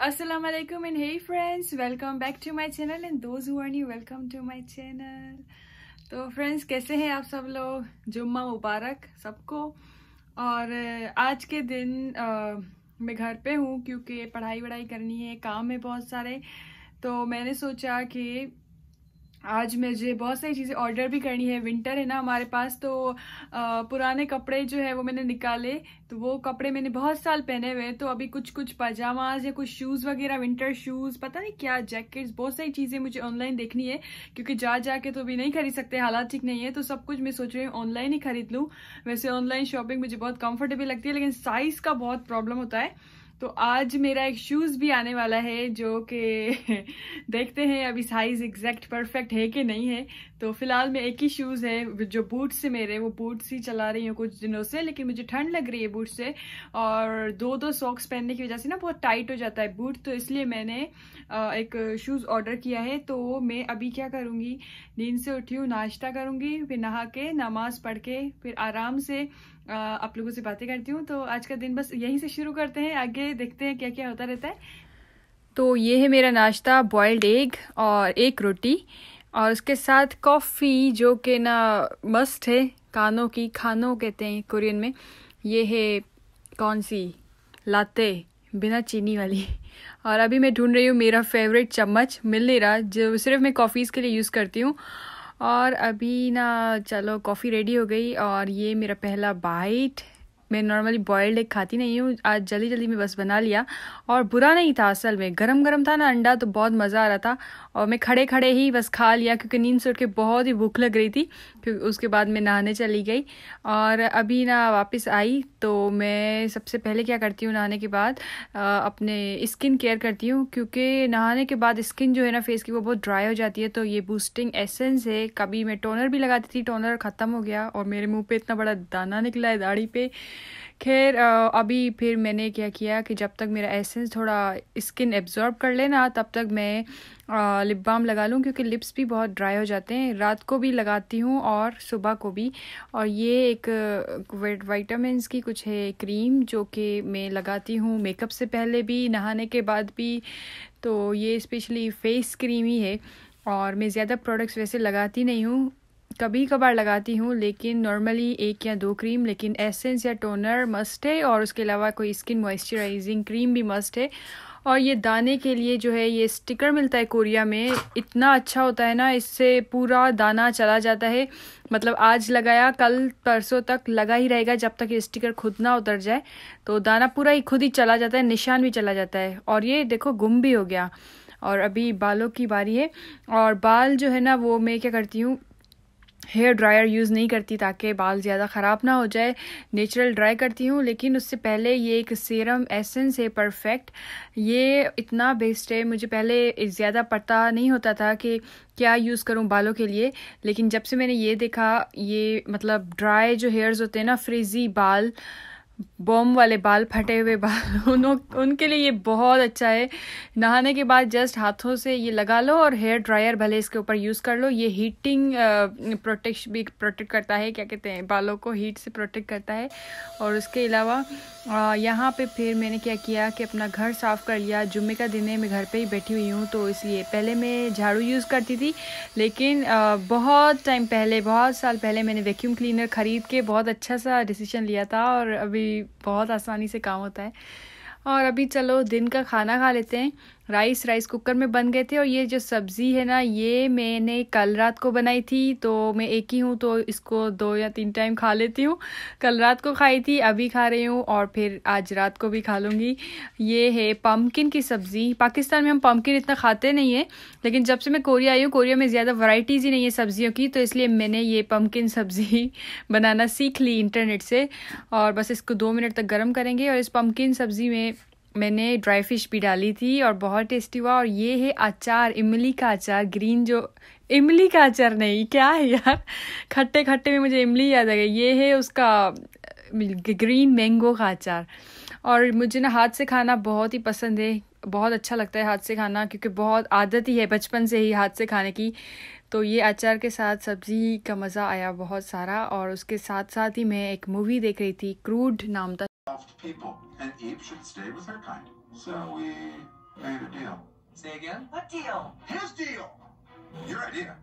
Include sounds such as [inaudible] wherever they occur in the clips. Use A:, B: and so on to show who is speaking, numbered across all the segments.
A: Assalamu alaikum and hey friends, welcome back to my channel and those who are new, welcome to my channel. तो friends कैसे हैं आप सब लोग जुम्मा मुबारक सबको और आज के दिन आ, मैं घर पे हूँ क्योंकि पढ़ाई वढ़ाई करनी है काम है बहुत सारे तो मैंने सोचा कि आज मुझे बहुत सारी चीज़ें ऑर्डर भी करनी है विंटर है ना हमारे पास तो आ, पुराने कपड़े जो है वो मैंने निकाले तो वो कपड़े मैंने बहुत साल पहने हुए हैं तो अभी कुछ कुछ पजामाज या कुछ शूज़ वगैरह विंटर शूज़ पता नहीं क्या जैकेट्स बहुत सारी चीज़ें मुझे ऑनलाइन देखनी है क्योंकि जा जा के तो अभी नहीं खरीद सकते हालात ठीक नहीं है तो सब कुछ मैं सोच रही हूँ ऑनलाइन ही खरीद लूँ वैसे ऑनलाइन शॉपिंग मुझे बहुत कम्फर्टेबल लगती है लेकिन साइज़ का बहुत प्रॉब्लम होता है तो आज मेरा एक शूज़ भी आने वाला है जो कि [laughs] देखते हैं अभी साइज़ एग्जैक्ट परफेक्ट है कि नहीं है तो फिलहाल मैं एक ही शूज़ है जो बूट्स से मेरे वो बूट्स ही चला रही हूँ कुछ दिनों से लेकिन मुझे ठंड लग रही है बूट से और दो दो सॉक्स पहनने की वजह से ना बहुत टाइट हो जाता है बूट तो इसलिए मैंने एक शूज़ ऑर्डर किया है तो मैं अभी क्या करूँगी नींद से उठी हूँ नाश्ता करूँगी फिर नहा के नमाज़ पढ़ के फिर आराम से आप लोगों से बातें करती हूँ तो आज का दिन बस यहीं से शुरू करते हैं आगे देखते हैं क्या क्या होता रहता है तो ये है मेरा नाश्ता बॉयल्ड एग और एक रोटी और उसके साथ कॉफ़ी जो कि ना मस्त है कानों की खानों कहते हैं कुरियन में ये है कौन सी लाते बिना चीनी वाली और अभी मैं ढूंढ रही हूँ मेरा फेवरेट चम्मच मिल नहीं रहा जो सिर्फ मैं कॉफ़ीज़ के लिए यूज़ करती हूँ और अभी ना चलो कॉफ़ी रेडी हो गई और ये मेरा पहला बाइट मैं नॉर्मली बॉयल्ड एग खाती नहीं हूँ आज जल्दी जल्दी में बस बना लिया और बुरा नहीं था असल में गरम गरम था ना अंडा तो बहुत मज़ा आ रहा था और मैं खड़े खड़े ही बस खा लिया क्योंकि नींद से उठ के बहुत ही भूख लग रही थी फिर उसके बाद मैं नहाने चली गई और अभी ना वापस आई तो मैं सबसे पहले क्या करती हूँ नहाने के बाद अपने स्किन केयर करती हूँ क्योंकि नहाने के बाद स्किन जो है ना फेस की वो बहुत ड्राई हो जाती है तो ये बूस्टिंग एसेंस है कभी मैं टोनर भी लगाती थी टोनर ख़त्म हो गया और मेरे मुँह पर इतना बड़ा दाना निकला है दाढ़ी पर खैर अभी फिर मैंने क्या किया कि जब तक मेरा एसेंस थोड़ा स्किन एब्जॉर्ब कर लेना तब तक मैं लिप बाम लगा लूँ क्योंकि लिप्स भी बहुत ड्राई हो जाते हैं रात को भी लगाती हूँ और सुबह को भी और ये एक वाइटामिन की कुछ है क्रीम जो कि मैं लगाती हूँ मेकअप से पहले भी नहाने के बाद भी तो ये स्पेशली फेस क्रीम ही है और मैं ज़्यादा प्रोडक्ट्स वैसे लगाती नहीं हूँ कभी कभार लगाती हूँ लेकिन नॉर्मली एक या दो क्रीम लेकिन एसेंस या टोनर मस्ट है और उसके अलावा कोई स्किन मॉइस्चराइजिंग क्रीम भी मस्ट है और ये दाने के लिए जो है ये स्टिकर मिलता है कोरिया में इतना अच्छा होता है ना इससे पूरा दाना चला जाता है मतलब आज लगाया कल परसों तक लगा ही रहेगा जब तक ये स्टिकर खुद ना उतर जाए तो दाना पूरा ही खुद ही चला जाता है निशान भी चला जाता है और ये देखो गुम भी हो गया और अभी बालों की बारी है और बाल जो है ना वो मैं क्या करती हूँ हेयर ड्रायर यूज़ नहीं करती ताकि बाल ज़्यादा ख़राब ना हो जाए नेचुरल ड्राई करती हूँ लेकिन उससे पहले ये एक सीरम एसेंस है परफेक्ट ये इतना बेस्ट है मुझे पहले ज़्यादा पता नहीं होता था कि क्या यूज़ करूँ बालों के लिए लेकिन जब से मैंने ये देखा ये मतलब ड्राई जो हेयर्स होते हैं ना फ्रिजी बाल बॉम वाले बाल फटे हुए बाल [laughs] उन उनके लिए ये बहुत अच्छा है नहाने के बाद जस्ट हाथों से ये लगा लो और हेयर ड्रायर भले इसके ऊपर यूज़ कर लो ये हीटिंग प्रोटेक्ट भी प्रोटेक्ट करता है क्या कहते हैं बालों को हीट से प्रोटेक्ट करता है और उसके अलावा यहाँ पे फिर मैंने क्या किया कि अपना घर साफ़ कर लिया जुम्मे का दिन है मैं घर पर ही बैठी हुई हूँ तो इसलिए पहले मैं झाड़ू यूज़ करती थी लेकिन आ, बहुत टाइम पहले बहुत साल पहले मैंने वैक्यूम क्लीनर ख़रीद के बहुत अच्छा सा डिसीजन लिया था और अभी बहुत आसानी से काम होता है और अभी चलो दिन का खाना खा लेते हैं राइस राइस कुकर में बन गए थे और ये जो सब्ज़ी है ना ये मैंने कल रात को बनाई थी तो मैं एक ही हूँ तो इसको दो या तीन टाइम खा लेती हूँ कल रात को खाई थी अभी खा रही हूँ और फिर आज रात को भी खा लूँगी ये है पम्पकिन की सब्ज़ी पाकिस्तान में हम पम्पकिन इतना खाते नहीं है लेकिन जब से मैं कोरिया आई हूँ कोरिया में ज़्यादा वराइटीज़ ही नहीं है सब्ज़ियों की तो इसलिए मैंने ये पम्पकिन सब्ज़ी [laughs] बनाना सीख ली इंटरनेट से और बस इसको दो मिनट तक गर्म करेंगे और इस पम्पकिन सब्ज़ी में मैंने ड्राई फिश भी डाली थी और बहुत टेस्टी हुआ और ये है अचार इमली का अचार ग्रीन जो इमली का अचार नहीं क्या है यार खट्टे खट्टे में मुझे इमली याद आ गई ये है उसका ग्रीन मैंगो का अचार और मुझे ना हाथ से खाना बहुत ही पसंद है बहुत अच्छा लगता है हाथ से खाना क्योंकि बहुत आदत ही है बचपन से ही हाथ से खाने की तो ये अचार के साथ सब्ज़ी का मज़ा आया बहुत सारा और उसके साथ साथ ही मैं एक मूवी देख रही थी क्रूड नाम था people, and Eve should stay with her kind. So we made a deal. Say again? What deal? His deal! Your idea.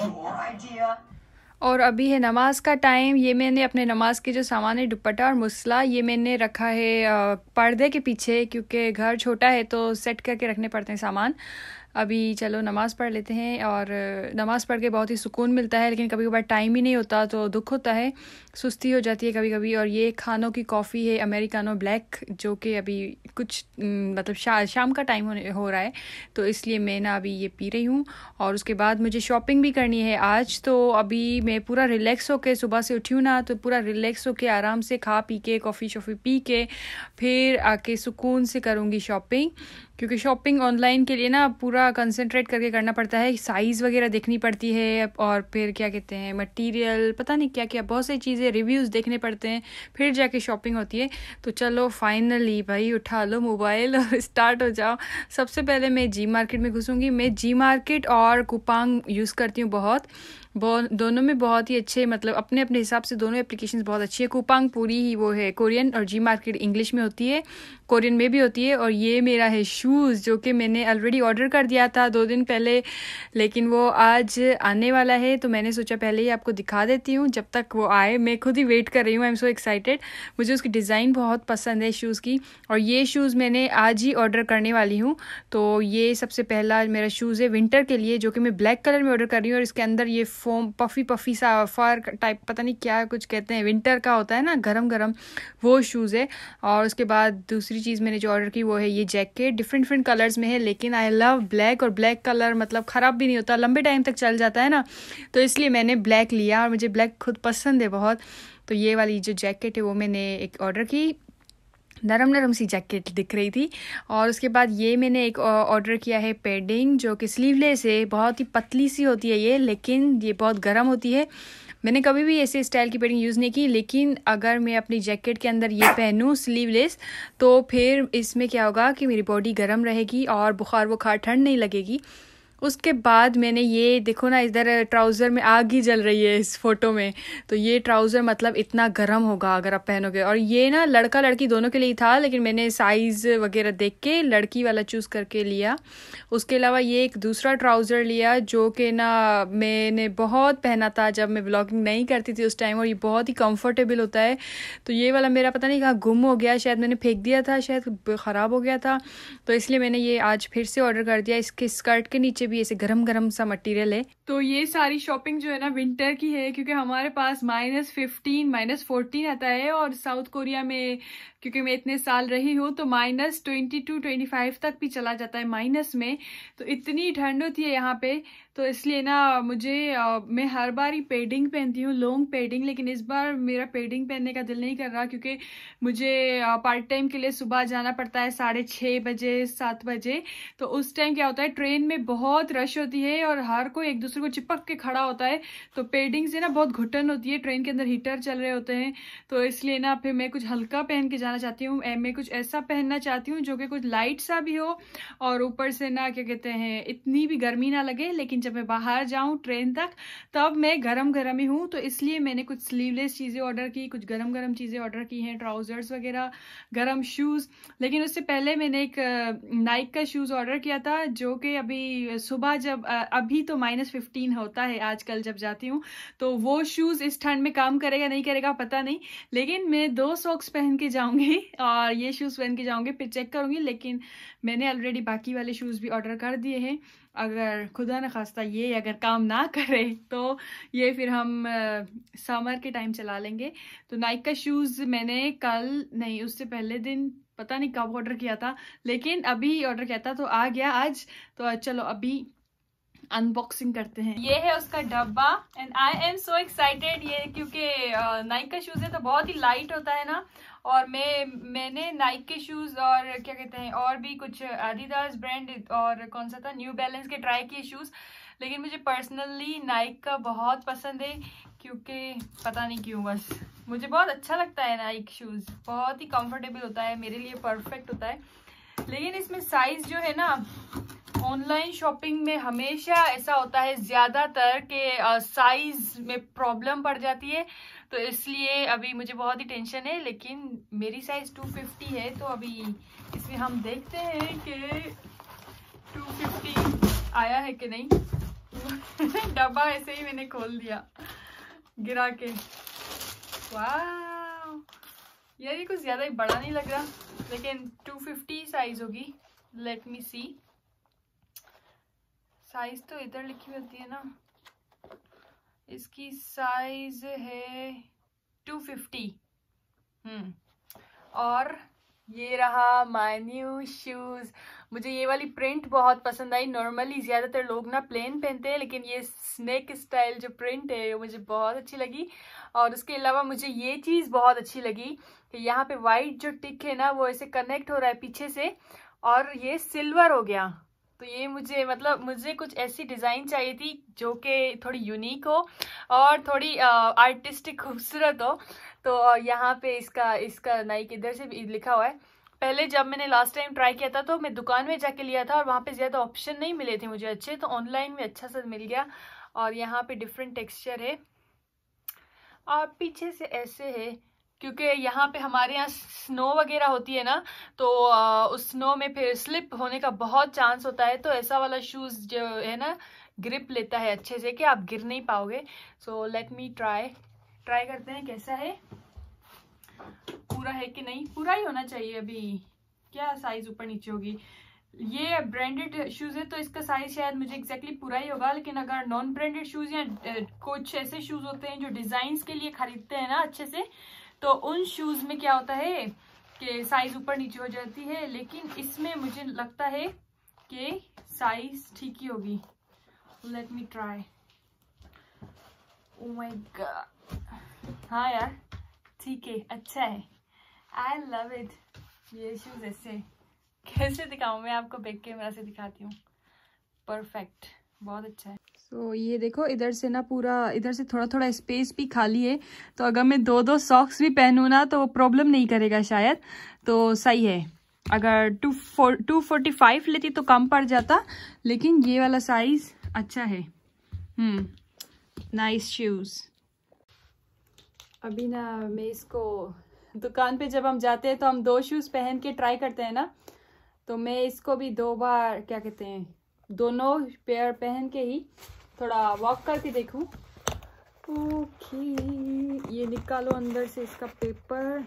A: Your idea. और अभी है नमाज का टाइम ये मैंने अपने नमाज के जो सामान है दुपट्टा और मुसला ये मैंने रखा है पर्दे के पीछे क्योंकि घर छोटा है तो सेट करके रखने पड़ते हैं सामान अभी चलो नमाज़ पढ़ लेते हैं और नमाज़ पढ़ के बहुत ही सुकून मिलता है लेकिन कभी कभार टाइम ही नहीं होता तो दुख होता है सुस्ती हो जाती है कभी कभी और ये खानों की कॉफ़ी है अमेरिकानो ब्लैक जो कि अभी कुछ मतलब शा, शाम का टाइम हो, रहा है तो इसलिए मैं ना अभी ये पी रही हूँ और उसके बाद मुझे शॉपिंग भी करनी है आज तो अभी मैं पूरा रिलैक्स होकर सुबह से उठी हूँ ना तो पूरा रिलैक्स होकर आराम से खा पी के कॉफ़ी शॉफ़ी पी के फिर आके सुकून से करूँगी शॉपिंग क्योंकि शॉपिंग ऑनलाइन के लिए ना पूरा कंसंट्रेट करके करना पड़ता है साइज़ वगैरह देखनी पड़ती है और फिर क्या कहते हैं मटेरियल पता नहीं क्या क्या बहुत सारी चीज़ें रिव्यूज़ देखने पड़ते हैं फिर जाके शॉपिंग होती है तो चलो फाइनली भाई उठा लो मोबाइल और स्टार्ट [laughs] हो जाओ सबसे पहले मैं जी मार्केट में घुसूँगी मैं जी मार्केट और कुपांग यूज़ करती हूँ बहुत दोनों में बहुत ही अच्छे मतलब अपने अपने हिसाब से दोनों एप्लीकेशन बहुत अच्छी है कूपांग पूरी ही वो है कोरियन और जी मार्केट इंग्लिश में होती है कोरियन में भी होती है और ये मेरा है शूज़ जो कि मैंने ऑलरेडी ऑर्डर कर दिया था दो दिन पहले लेकिन वो आज आने वाला है तो मैंने सोचा पहले ही आपको दिखा देती हूँ जब तक वो आए मैं खुद ही वेट कर रही हूँ आई एम सो एक्साइटेड मुझे उसकी डिज़ाइन बहुत पसंद है शूज़ की और ये शूज़ मैंने आज ही ऑर्डर करने वाली हूँ तो ये सबसे पहला मेरा शूज़ है विंटर के लिए जो कि मैं ब्लैक कलर में ऑर्डर कर रही हूँ और इसके अंदर ये फोम पफी पफी सा फर टाइप पता नहीं क्या कुछ कहते हैं विंटर का होता है ना गरम गरम वो शूज़ है और उसके बाद दूसरी चीज़ मैंने जो ऑर्डर की वो है ये जैकेट डिफरेंट डिफरेंट कलर्स में है लेकिन आई लव ब्लैक और ब्लैक कलर मतलब ख़राब भी नहीं होता लंबे टाइम तक चल जाता है ना तो इसलिए मैंने ब्लैक लिया और मुझे ब्लैक खुद पसंद है बहुत तो ये वाली जो जैकेट है वो मैंने एक ऑर्डर की नरम नरम सी जैकेट दिख रही थी और उसके बाद ये मैंने एक ऑर्डर किया है पेडिंग जो कि स्लीवलेस है बहुत ही पतली सी होती है ये लेकिन ये बहुत गर्म होती है मैंने कभी भी ऐसे स्टाइल की पेडिंग यूज़ नहीं की लेकिन अगर मैं अपनी जैकेट के अंदर ये पहनूँ स्लीवलेस तो फिर इसमें क्या होगा कि मेरी बॉडी गर्म रहेगी और बुखार बुखार ठंड नहीं लगेगी उसके बाद मैंने ये देखो ना इधर ट्राउज़र में आग ही जल रही है इस फोटो में तो ये ट्राउज़र मतलब इतना गर्म होगा अगर आप पहनोगे और ये ना लड़का लड़की दोनों के लिए था लेकिन मैंने साइज़ वगैरह देख के लड़की वाला चूज़ करके लिया उसके अलावा ये एक दूसरा ट्राउज़र लिया जो कि ना मैंने बहुत पहना था जब मैं ब्लॉगिंग नहीं करती थी उस टाइम और ये बहुत ही कम्फर्टेबल होता है तो ये वाला मेरा पता नहीं कहाँ गुम हो गया शायद मैंने फेंक दिया था शायद ख़राब हो गया था तो इसलिए मैंने ये आज फिर से ऑर्डर कर दिया इसके स्कर्ट के नीचे भी भी ऐसे गरम गरम सा मटेरियल है तो ये सारी शॉपिंग जो है ना विंटर की है क्योंकि हमारे पास माइनस फिफ्टीन माइनस फोर्टीन आता है और साउथ कोरिया में क्योंकि मैं इतने साल रही हूँ तो minus twenty two twenty five तक भी चला जाता है माइनस में तो इतनी ठंड होती है यहाँ पे तो इसलिए ना मुझे आ, मैं हर बार ही पेडिंग पहनती हूँ लॉन्ग पेडिंग लेकिन इस बार मेरा पेडिंग पहनने का दिल नहीं कर रहा क्योंकि मुझे पार्ट टाइम के लिए सुबह जाना पड़ता है साढ़े छः बजे सात बजे तो उस टाइम क्या होता है ट्रेन में बहुत रश होती है और हर कोई एक दूसरे दूसरे को चिपक के खड़ा होता है तो पेडिंग से ना बहुत घुटन होती है ट्रेन के अंदर हीटर चल रहे होते हैं तो इसलिए ना फिर मैं कुछ हल्का पहन के जाना चाहती हूँ मैं कुछ ऐसा पहनना चाहती हूँ जो कि कुछ लाइट सा भी हो और ऊपर से ना क्या कहते हैं इतनी भी गर्मी ना लगे लेकिन जब मैं बाहर जाऊँ ट्रेन तक तब मैं गर्म गर्म ही हूँ तो इसलिए मैंने कुछ स्लीवलेस चीज़ें ऑर्डर की कुछ गर्म गर्म चीज़ें ऑर्डर की हैं ट्राउज़र्स वगैरह गर्म शूज़ लेकिन उससे पहले मैंने एक नाइक uh, का शूज़ ऑर्डर किया था जो कि अभी सुबह जब अभी तो माइनस फिफ्टीन होता है आजकल जब जाती हूँ तो वो शूज़ इस ठंड में काम करेगा नहीं करेगा पता नहीं लेकिन मैं दो सॉक्स पहन के जाऊँगी और ये शूज़ पहन के जाऊँगी फिर चेक करूँगी लेकिन मैंने ऑलरेडी बाकी वाले शूज़ भी ऑर्डर कर दिए हैं अगर खुदा न खास्ता ये अगर काम ना [laughs] करे तो ये फिर हम समर के टाइम चला लेंगे तो नाइक का शूज़ मैंने कल नहीं उससे पहले दिन पता नहीं कब ऑर्डर किया था लेकिन अभी ऑर्डर किया था तो आ गया आज तो चलो अभी अनबॉक्सिंग करते हैं ये है उसका डब्बा and I am so excited ये क्योंकि नाइक का शूज़ है तो बहुत ही लाइट होता है ना और मैं मैंने नाइक के शूज़ और क्या कहते हैं और भी कुछ एडिडास ब्रांड और कौन सा था न्यू बैलेंस के ट्राई किए शूज़ लेकिन मुझे पर्सनली नाइक का बहुत पसंद है क्योंकि पता नहीं क्यों बस मुझे बहुत अच्छा लगता है नाइक शूज़ बहुत ही कंफर्टेबल होता है मेरे लिए परफेक्ट होता है लेकिन इसमें साइज़ जो है ना ऑनलाइन शॉपिंग में हमेशा ऐसा होता है ज़्यादातर के साइज़ में प्रॉब्लम पड़ जाती है तो इसलिए अभी मुझे बहुत ही टेंशन है लेकिन मेरी साइज़ 250 है तो अभी इसमें हम देखते हैं कि 250 आया है कि नहीं [laughs] डब्बा ऐसे ही मैंने खोल दिया गिरा के वाह यार ये कुछ ज़्यादा ही बड़ा नहीं लग रहा लेकिन 250 साइज़ होगी लेट मी सी साइज तो इधर लिखी होती है ना इसकी साइज है टू फिफ्टी हम्म। और ये रहा माय न्यू शूज़ मुझे ये वाली प्रिंट बहुत पसंद आई नॉर्मली ज़्यादातर लोग ना प्लेन पहनते हैं लेकिन ये स्नेक स्टाइल जो प्रिंट है वो मुझे बहुत अच्छी लगी और उसके अलावा मुझे ये चीज़ बहुत अच्छी लगी कि यहाँ पे वाइट जो टिक है ना वो ऐसे कनेक्ट हो रहा है पीछे से और ये सिल्वर हो गया तो ये मुझे मतलब मुझे कुछ ऐसी डिज़ाइन चाहिए थी जो कि थोड़ी यूनिक हो और थोड़ी आर्टिस्टिक खूबसूरत हो तो यहाँ पे इसका इसका नाइक इधर से भी लिखा हुआ है पहले जब मैंने लास्ट टाइम ट्राई किया था तो मैं दुकान में जाके लिया था और वहाँ पे ज़्यादा ऑप्शन नहीं मिले थे मुझे अच्छे तो ऑनलाइन में अच्छा सा मिल गया और यहाँ पे डिफरेंट टेक्सचर है और पीछे से ऐसे है क्योंकि यहाँ पे हमारे यहाँ स्नो वगैरह होती है ना तो उस स्नो में फिर स्लिप होने का बहुत चांस होता है तो ऐसा वाला शूज़ जो है ना ग्रिप लेता है अच्छे से कि आप गिर नहीं पाओगे so let me try try करते हैं कैसा है पूरा है कि नहीं पूरा ही होना चाहिए अभी क्या साइज़ ऊपर नीचे होगी ये ब्रांडेड शूज़ है तो इसका साइज शायद मुझे एग्जैक्टली exactly पूरा ही होगा लेकिन अगर नॉन ब्रांडेड शूज़ या कुछ ऐसे शूज़ होते हैं जो डिजाइन के लिए खरीदते हैं ना अच्छे से तो उन शूज में क्या होता है कि साइज ऊपर नीचे हो जाती है लेकिन इसमें मुझे लगता है कि साइज ठीक ही होगी let me try oh my God हाँ यार ठीक है अच्छा है आई लव इट ये शूज ऐसे कैसे दिखाऊं मैं आपको बैक कैमरा से दिखाती हूँ परफेक्ट बहुत अच्छा है सो so, ये देखो इधर से ना पूरा इधर से थोड़ा थोड़ा स्पेस भी खाली है तो अगर मैं दो दो सॉक्स भी पहनूँ ना तो प्रॉब्लम नहीं करेगा शायद तो सही है अगर two four two forty five लेती तो कम पड़ जाता लेकिन ये वाला साइज अच्छा है नाइस hmm. शूज़ अभी ना मैं इसको दुकान पे जब हम जाते हैं तो हम दो शूज़ पहन के ट्राई करते हैं ना तो मैं इसको भी दो बार क्या कहते हैं दोनों पेयर पहन के ही थोड़ा वॉक करके देखूं ओके ये निकालो अंदर से इसका पेपर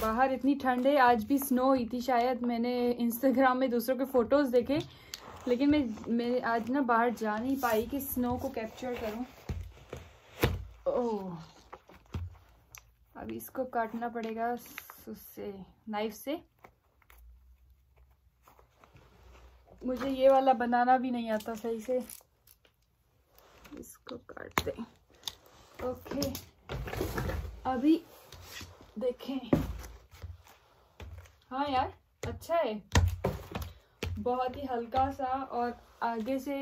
A: बाहर इतनी ठंड है आज भी स्नो हुई थी शायद मैंने इंस्टाग्राम में दूसरों के फ़ोटोज़ देखे लेकिन मैं मैं आज ना बाहर जा नहीं पाई कि स्नो को कैप्चर करूं ओह oh, अब इसको काटना पड़ेगा उससे नाइफ से मुझे ये वाला बनाना भी नहीं आता सही से इसको काट दें ओके अभी देखें हाँ यार अच्छा है बहुत ही हल्का सा और आगे से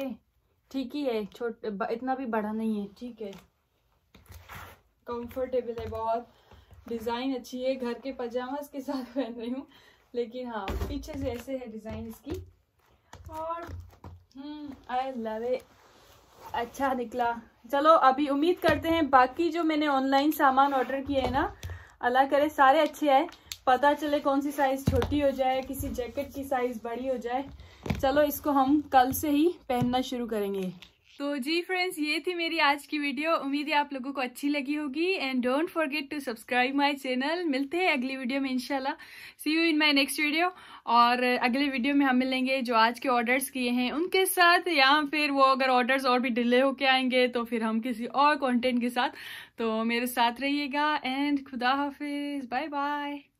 A: ठीक ही है छोट इतना भी बड़ा नहीं है ठीक है कंफर्टेबल है बहुत डिज़ाइन अच्छी है घर के पजामाज के साथ [laughs] पहन रही हूँ लेकिन हाँ पीछे से ऐसे है डिज़ाइन इसकी और आई लव इट अच्छा निकला चलो अभी उम्मीद करते हैं बाकी जो मैंने ऑनलाइन सामान ऑर्डर किए हैं ना अल्लाह करे सारे अच्छे आए पता चले कौन सी साइज़ छोटी हो जाए किसी जैकेट की साइज़ बड़ी हो जाए चलो इसको हम कल से ही पहनना शुरू करेंगे तो जी फ्रेंड्स ये थी मेरी आज की वीडियो उम्मीद है आप लोगों को अच्छी लगी होगी and don't forget to subscribe my channel मिलते हैं अगली वीडियो में इंशाल्लाह see you in my next video और अगले वीडियो में हम मिलेंगे जो आज के ऑर्डर्स किए हैं उनके साथ या फिर वो अगर ऑर्डर्स और भी डिले होके आएंगे तो फिर हम किसी और कॉन्टेंट के साथ तो मेरे साथ रहिएगा एंड खुदा हाफिज़ बाय बाय